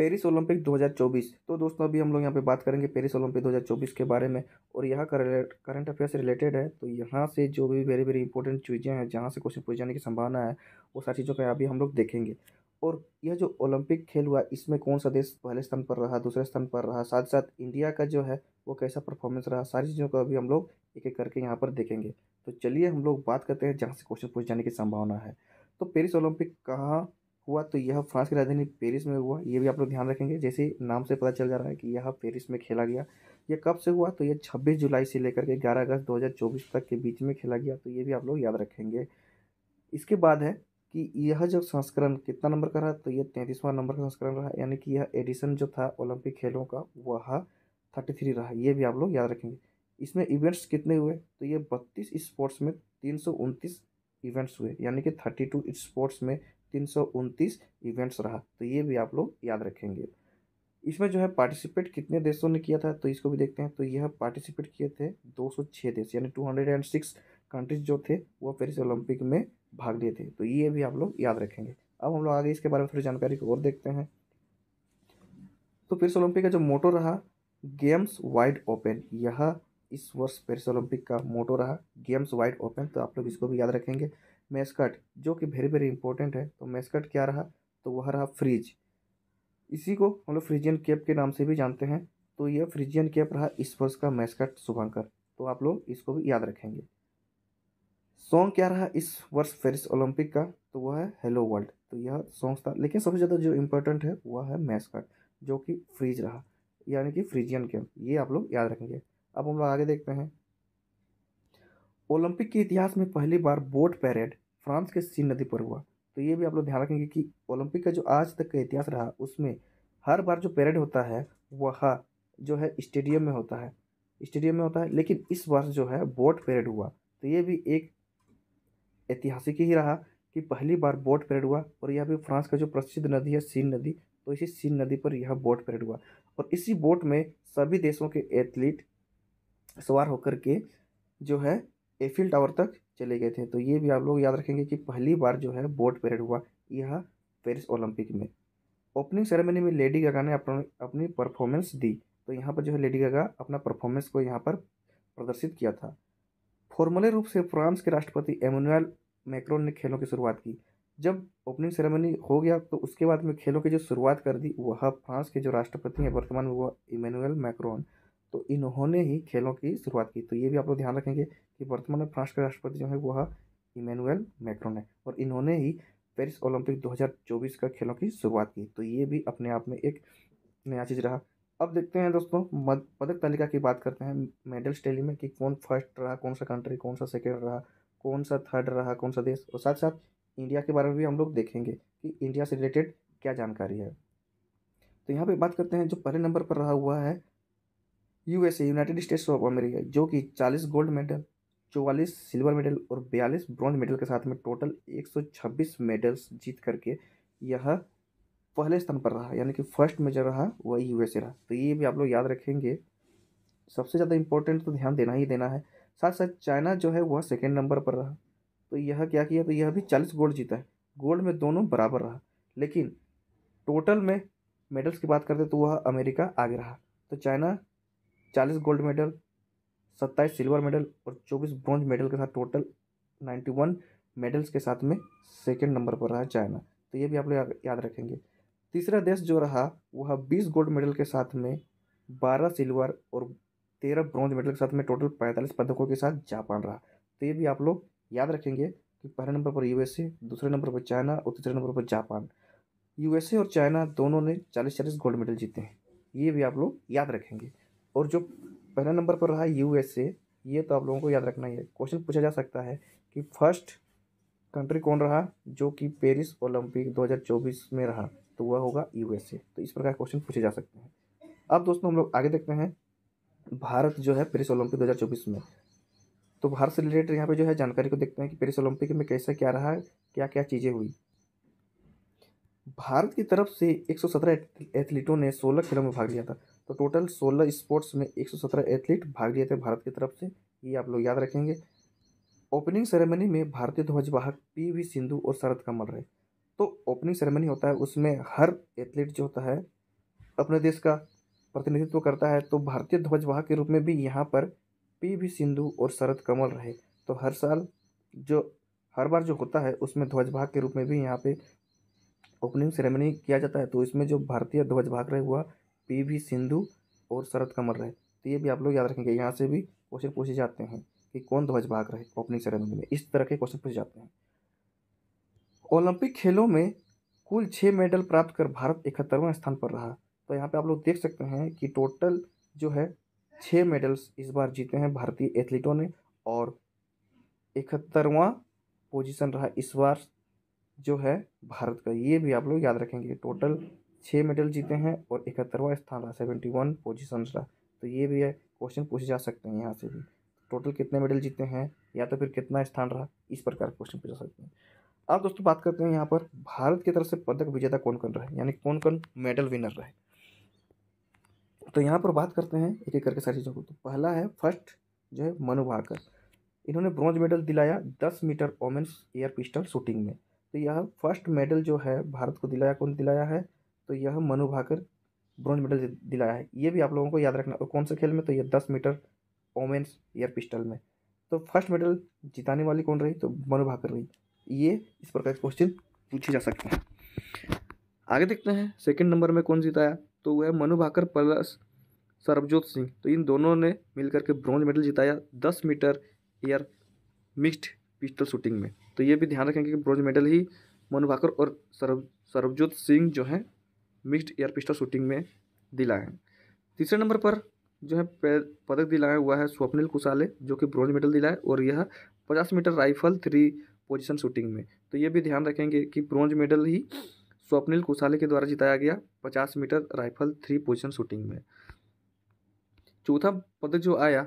Paris Olympic 2024 तो दोस्तों अभी हम लोग यहाँ पे बात करेंगे पेरिस ओलंपिक 2024 के बारे में और यहाँ का करंट अफेयर्स से रिलेटेड है तो यहाँ से जो भी वेरी वेरी इंपॉर्टेंट चीज़ें हैं जहाँ से क्वेश्चन पूछ जाने की संभावना है वो सारी चीज़ों का अभी हम लोग देखेंगे और यह जो ओलंपिक खेल हुआ इसमें कौन सा देश पहले स्थान पर रहा दूसरे स्थान पर रहा साथ साथ इंडिया का जो है वो कैसा परफॉर्मेंस रहा सारी चीज़ों को अभी हम लोग एक एक करके यहाँ पर देखेंगे तो चलिए हम लोग बात करते हैं जहाँ से क्वेश्चन पूछ जाने की संभावना है तो पेरिस ओलंपिक कहाँ हुआ तो यह फ्रांस की राजधानी पेरिस में हुआ ये भी आप लोग ध्यान रखेंगे जैसे नाम से पता चल जा रहा है कि यह पेरिस में खेला गया यह कब से हुआ तो यह 26 जुलाई से लेकर के 11 अगस्त 2024 तक के बीच में खेला गया तो ये भी आप लोग याद रखेंगे इसके बाद है कि यह जो संस्करण कितना नंबर का रहा तो यह तैंतीसवां नंबर का संस्करण रहा यानी कि यह एडिशन जो था ओलंपिक खेलों का वह थर्टी थ्री रहा ये भी आप लोग याद रखेंगे इसमें इवेंट्स कितने हुए तो ये बत्तीस स्पोर्ट्स में तीन सौ उनतीस इवेंट्स हुए यानी कि थर्टी टू स्पोर्ट्स में तीन इवेंट्स रहा तो ये भी आप लोग याद रखेंगे इसमें जो है पार्टिसिपेट कितने देशों ने किया था तो इसको भी देखते हैं तो यह पार्टिसिपेट किए थे 206 देश यानी 206 कंट्रीज जो थे वह पेरिस ओलंपिक में भाग लिए थे तो ये भी आप लोग याद रखेंगे अब हम लोग आगे इसके बारे में थोड़ी जानकारी को और देखते हैं तो पेरिस ओलंपिक का जो मोटो रहा गेम्स वाइड ओपन यह इस वर्ष पेरिस ओलंपिक का मोटो रहा गेम्स वाइड ओपन तो आप लोग इसको भी याद रखेंगे मैस्कट जो कि वेरी वेरी इंपॉर्टेंट है तो मेस्कट क्या रहा तो वह रहा फ्रीज इसी को हम लोग फ्रिजियन कैप के नाम से भी जानते हैं तो यह फ्रिजियन कैप रहा इस वर्ष का मेस्कट शुभंकर तो आप लोग इसको भी याद रखेंगे सॉन्ग क्या रहा इस वर्ष पेरिस ओलंपिक का तो वह है हेलो वर्ल्ड तो यह सॉन्ग था लेकिन सबसे ज़्यादा जो इम्पोर्टेंट है वह है मैस्कट जो कि फ्रीज रहा यानी कि फ्रिजियन कैम्प ये आप लोग याद रखेंगे अब हम लोग आगे देखते हैं ओलंपिक के इतिहास में पहली बार बोट पैरेड फ्रांस के सीन नदी पर हुआ तो ये भी आप लोग ध्यान रखेंगे कि ओलंपिक का जो आज तक का इतिहास रहा उसमें हर बार जो पैरेड होता है वह जो है स्टेडियम में होता है स्टेडियम में होता है लेकिन इस बार जो है बोट पैरेड हुआ तो ये भी एक ऐतिहासिक ही रहा कि पहली बार बोट पैरेड हुआ और यह भी फ्रांस का जो प्रसिद्ध नदी है सीन नदी तो इसी सीन नदी पर यह बोट पैरेड हुआ और इसी बोट में सभी देशों के एथलीट सवार होकर के जो है एफिल टावर तक चले गए थे तो ये भी आप लोग याद रखेंगे कि पहली बार जो है बोट परेड हुआ यह पेरिस ओलंपिक में ओपनिंग सेरेमनी में लेडी गगा ने अपने अपनी परफॉर्मेंस दी तो यहाँ पर जो है लेडी गगा अपना परफॉर्मेंस को यहाँ पर प्रदर्शित किया था फॉर्मल रूप से फ्रांस के राष्ट्रपति एमोनुअल मैक्रोन ने खेलों की शुरुआत की जब ओपनिंग सेरेमनी हो गया तो उसके बाद में खेलों की जो शुरुआत कर दी वह फ्रांस के जो राष्ट्रपति हैं वर्तमान में वह इमैनुअल मैक्रोन तो इन्होंने ही खेलों की शुरुआत की तो ये भी आप लोग ध्यान रखेंगे कि वर्तमान में फ्रांस के राष्ट्रपति जो है वह इमेनुअल मैक्रोन है और इन्होंने ही पेरिस ओलंपिक 2024 का खेलों की शुरुआत की तो ये भी अपने आप में एक नया चीज़ रहा अब देखते हैं दोस्तों मद, पदक तालिका की बात करते हैं मेडल्स टैली में कि कौन फर्स्ट रहा कौन सा कंट्री कौन सा सेकेंड रहा कौन सा थर्ड रहा कौन सा देश और साथ साथ इंडिया के बारे में भी हम लोग देखेंगे कि इंडिया से रिलेटेड क्या जानकारी है तो यहाँ पे बात करते हैं जो पहले नंबर पर रहा हुआ है USA United States of America जो कि 40 गोल्ड मेडल चौवालीस सिल्वर मेडल और बयालीस ब्रॉन्ज मेडल के साथ में टोटल 126 मेडल्स जीत करके यह पहले स्थान पर रहा यानी कि फर्स्ट में जो रहा वह यूएसए रहा तो ये भी आप लोग याद रखेंगे सबसे ज़्यादा इंपॉर्टेंट तो ध्यान देना ही देना है साथ साथ चाइना जो है वह सेकेंड नंबर पर रहा तो यह क्या किया तो यह भी चालीस गोल्ड जीता है गोल्ड में दोनों बराबर रहा लेकिन टोटल में मेडल्स की बात करते तो वह अमेरिका आगे रहा तो चाइना चालीस गोल्ड मेडल सत्ताईस सिल्वर मेडल और चौबीस ब्रॉन्ज मेडल के साथ टोटल नाइन्टी वन मेडल्स के साथ में सेकेंड नंबर पर रहा चाइना तो ये भी आप लोग याद रखेंगे तीसरा देश जो रहा वह बीस गोल्ड मेडल के साथ में बारह सिल्वर और तेरह ब्रॉन्ज मेडल के साथ में टोटल पैंतालीस पदकों के साथ जापान रहा तो ये भी आप लोग याद रखेंगे कि पहले नंबर पर यूएसए दूसरे नंबर पर चाइना और तीसरे नंबर पर जापान यूएसए और चाइना दोनों ने चालीस चालीस गोल्ड मेडल जीते हैं ये भी आप लोग याद रखेंगे और जो पहला नंबर पर रहा यू एस ए ये तो आप लोगों को याद रखना ही है क्वेश्चन पूछा जा सकता है कि फर्स्ट कंट्री कौन रहा जो कि पेरिस ओलंपिक 2024 में रहा तो वह होगा यूएसए तो इस प्रकार क्वेश्चन पूछे जा सकते हैं अब दोस्तों हम लोग आगे देखते हैं भारत जो है पेरिस ओलंपिक 2024 में तो भारत से रिलेटेड यहाँ पे जो है जानकारी को देखते हैं कि पेरिस ओलंपिक में कैसे क्या रहा क्या क्या चीज़ें हुई भारत की तरफ से 117 एथलीटों ने 16 खेलों में भाग लिया था तो टोटल 16 स्पोर्ट्स में 117 एथलीट भाग लिए थे भारत की तरफ से ये आप लोग याद रखेंगे ओपनिंग सेरेमनी में भारतीय ध्वजवाहक पी वी सिंधु और शरद कमल रहे तो ओपनिंग सेरेमनी होता है उसमें हर एथलीट जो होता है अपने देश का प्रतिनिधित्व करता है तो भारतीय ध्वजवाहक के रूप में भी यहाँ पर पी वी सिंधु और शरद कमल रहे तो हर साल जो हर बार जो होता है उसमें ध्वजवाहक के रूप में भी यहाँ पे ओपनिंग सेरेमनी किया जाता है तो इसमें जो भारतीय ध्वज भाग रहे हुआ पी वी सिंधु और शरद कमर रहे तो ये भी आप लोग याद रखेंगे यहाँ से भी क्वेश्चन पूछे जाते हैं कि कौन ध्वज भाग रहे ओपनिंग सेरेमनी में इस तरह के क्वेश्चन पूछे जाते हैं ओलंपिक खेलों में कुल छः मेडल प्राप्त कर भारत इकहत्तरवां स्थान पर रहा तो यहाँ पे आप लोग देख सकते हैं कि टोटल जो है छः मेडल्स इस बार जीते हैं भारतीय एथलीटों ने और इकहत्तरवा पोजीशन रहा इस बार जो है भारत का ये भी आप लोग याद रखेंगे टोटल छः मेडल जीते हैं और इकहत्तरवा स्थान रहा सेवेंटी वन पोजिशन रहा तो ये भी है क्वेश्चन पूछे जा सकते हैं यहाँ से भी टोटल कितने मेडल जीते हैं या तो फिर कितना स्थान रहा इस प्रकार क्वेश्चन पूछा सकते हैं अब दोस्तों बात करते हैं यहाँ पर भारत की तरफ से पदक विजेता कौन कौन रहे यानी कौन कौन मेडल विनर रहे तो यहाँ पर बात करते हैं एक एक करके सारी चीज़ों को तो पहला है फर्स्ट जो है मनु भाकर इन्होंने ब्रॉन्ज मेडल दिलाया दस metre women's air pistol shooting में तो यह फर्स्ट मेडल जो है भारत को दिलाया कौन दिलाया है तो यह मनु भाकर ब्रॉन्ज मेडल दिलाया है ये भी आप लोगों को याद रखना और कौन से खेल में तो यह दस मीटर ओमेंस एयर पिस्टल में तो फर्स्ट मेडल जिताने वाली कौन रही तो मनु भाकर रही ये इस प्रकार के क्वेश्चन पूछे जा सकते हैं आगे देखते हैं सेकेंड नंबर में कौन जिताया तो वह मनु भाकर प्लस सरबजोत सिंह तो इन दोनों ने मिलकर के ब्रॉन्ज मेडल जिताया दस metre air mixed pistol shooting में तो ये भी ध्यान रखेंगे कि ब्रॉन्ज मेडल ही मनु भाकर और सरब सरबजोत सिंह जो हैं मिक्स्ड एयर पिस्टल शूटिंग में दिलाए हैं तीसरे नंबर पर जो है पदक दिलाया हुआ है स्वप्निल कुशाले जो कि ब्रॉन्ज मेडल दिलाए और यह पचास metre rifle three position shooting में तो ये भी ध्यान रखेंगे कि ब्रॉन्ज मेडल ही स्वप्निल कुशाले के द्वारा जिताया गया पचास metre rifle three position shooting में चौथा पदक जो आया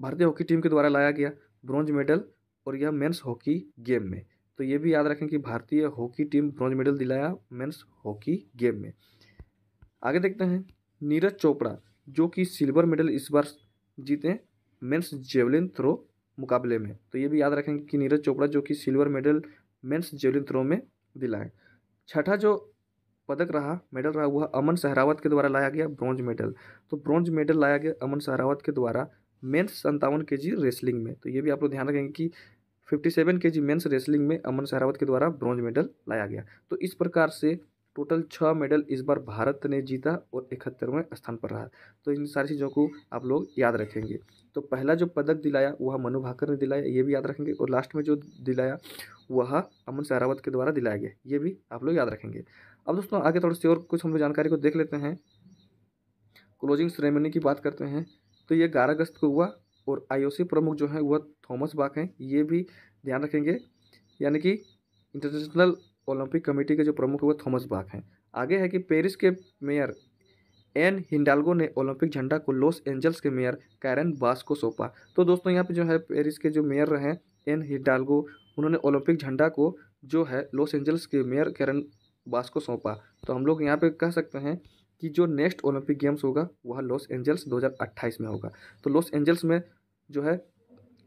भारतीय हॉकी टीम के द्वारा लाया गया ब्रॉन्ज मेडल और यह मेंस हॉकी गेम में तो ये भी याद रखें कि भारतीय हॉकी टीम ब्रॉन्ज मेडल दिलाया मेंस हॉकी गेम में आगे देखते हैं नीरज चोपड़ा जो कि सिल्वर मेडल इस बार जीते मेंस जेवलिन थ्रो मुकाबले में तो ये भी याद रखें कि नीरज चोपड़ा जो कि silver medal men's javelin throw में दिलाए छठा जो पदक रहा मेडल रहा वह अमन सहरावत के द्वारा लाया गया ब्रॉन्ज मेडल तो ब्रॉन्ज मेडल लाया गया अमन सहरावत के द्वारा मेन्स संतावन के जी रेसलिंग में तो ये भी आप लोग ध्यान रखेंगे कि फिफ्टी सेवन के जी मेन्स रेसलिंग में अमन शहरावत के द्वारा ब्रॉन्ज मेडल लाया गया तो इस प्रकार से टोटल छः मेडल इस बार भारत ने जीता और इकहत्तरवें स्थान पर रहा तो इन सारी चीज़ों को आप लोग याद रखेंगे तो पहला जो पदक दिलाया वह मनु भाकर ने दिलाया ये भी याद रखेंगे और लास्ट में जो दिलाया वह अमन सहरावत के द्वारा दिलाया गया ये भी आप लोग याद रखेंगे अब दोस्तों आगे थोड़ी सी और कुछ हम लोग जानकारी को देख लेते हैं क्लोजिंग सेरेमनी की बात करते हैं तो ये ग्यारह अगस्त को हुआ और आईओसी प्रमुख जो हैं वह थॉमस बाक हैं ये भी ध्यान रखेंगे यानी कि इंटरनेशनल ओलंपिक कमेटी के जो प्रमुख है वह थॉमस बाक हैं आगे है कि पेरिस के मेयर एन हिंडाल्गो ने ओलंपिक झंडा को लॉस एंजल्स के मेयर कैरन बास को सौंपा तो दोस्तों यहाँ पे जो है पेरिस के जो मेयर रहे एन हिंडाल्गो उन्होंने ओलंपिक झंडा को जो है लॉस एंजल्स के मेयर कैरन बास को सौंपा तो हम लोग यहाँ पे कह सकते हैं कि जो नेक्स्ट ओलंपिक गेम्स होगा वह लॉस एंजल्स 2028 में होगा तो लॉस एंजल्स में जो है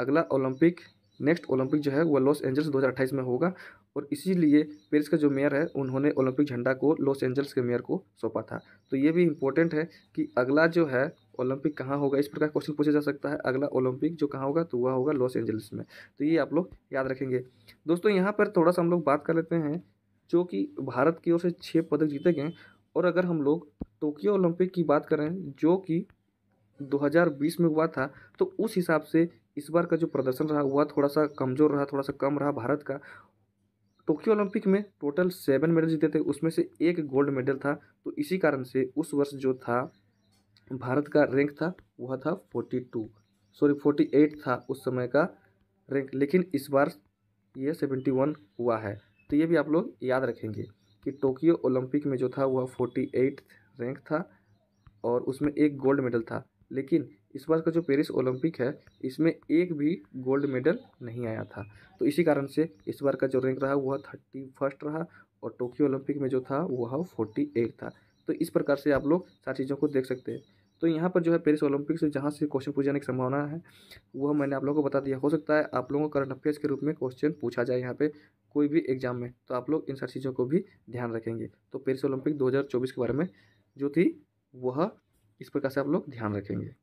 अगला ओलंपिक नेक्स्ट ओलंपिक जो है वह लॉस एंजल्स 2028 में होगा और इसीलिए पेरिस का जो मेयर है उन्होंने ओलंपिक झंडा को लॉस एंजल्स के मेयर को सौंपा था तो ये भी इम्पोर्टेंट है कि अगला जो है ओलंपिक कहाँ होगा इस प्रकार क्वेश्चन पूछा जा सकता है अगला ओलंपिक जो कहाँ होगा तो वह होगा लॉस एंजल्स में तो ये आप लोग याद रखेंगे दोस्तों यहाँ पर थोड़ा सा हम लोग बात कर लेते हैं जो कि भारत की ओर से छः पदक जीते गए और अगर हम लोग टोक्यो ओलंपिक की बात करें जो कि 2020 में हुआ था तो उस हिसाब से इस बार का जो प्रदर्शन रहा हुआ थोड़ा सा कमज़ोर रहा थोड़ा सा कम रहा भारत का टोक्यो ओलंपिक में टोटल सेवन मेडल जीते थे उसमें से एक गोल्ड मेडल था तो इसी कारण से उस वर्ष जो था भारत का रैंक था वह था forty two sorry forty eight था उस समय का रैंक लेकिन इस बार ये सेवेंटी वन हुआ है तो ये भी आप लोग याद रखेंगे कि टोक्यो ओलंपिक में जो था वह फोर्टी एट रैंक था और उसमें एक गोल्ड मेडल था लेकिन इस बार का जो पेरिस ओलंपिक है इसमें एक भी गोल्ड मेडल नहीं आया था तो इसी कारण से इस बार का जो रैंक रहा वह थर्टी फर्स्ट रहा और टोक्यो ओलंपिक में जो था वह फोर्टी एट था तो इस प्रकार से आप लोग सारी चीज़ों को देख सकते हैं तो यहाँ पर जो है पेरिस ओलंपिक से जहाँ से क्वेश्चन पूछ जाने की संभावना है वह मैंने आप लोगों को बता दिया हो सकता है आप लोगों को करंट अफेयर्स के रूप में क्वेश्चन पूछा जाए यहाँ पे कोई भी एग्जाम में तो आप लोग इन सारी चीज़ों को भी ध्यान रखेंगे तो पेरिस ओलंपिक 2024 के बारे में जो थी वह इस प्रकार से आप लोग ध्यान रखेंगे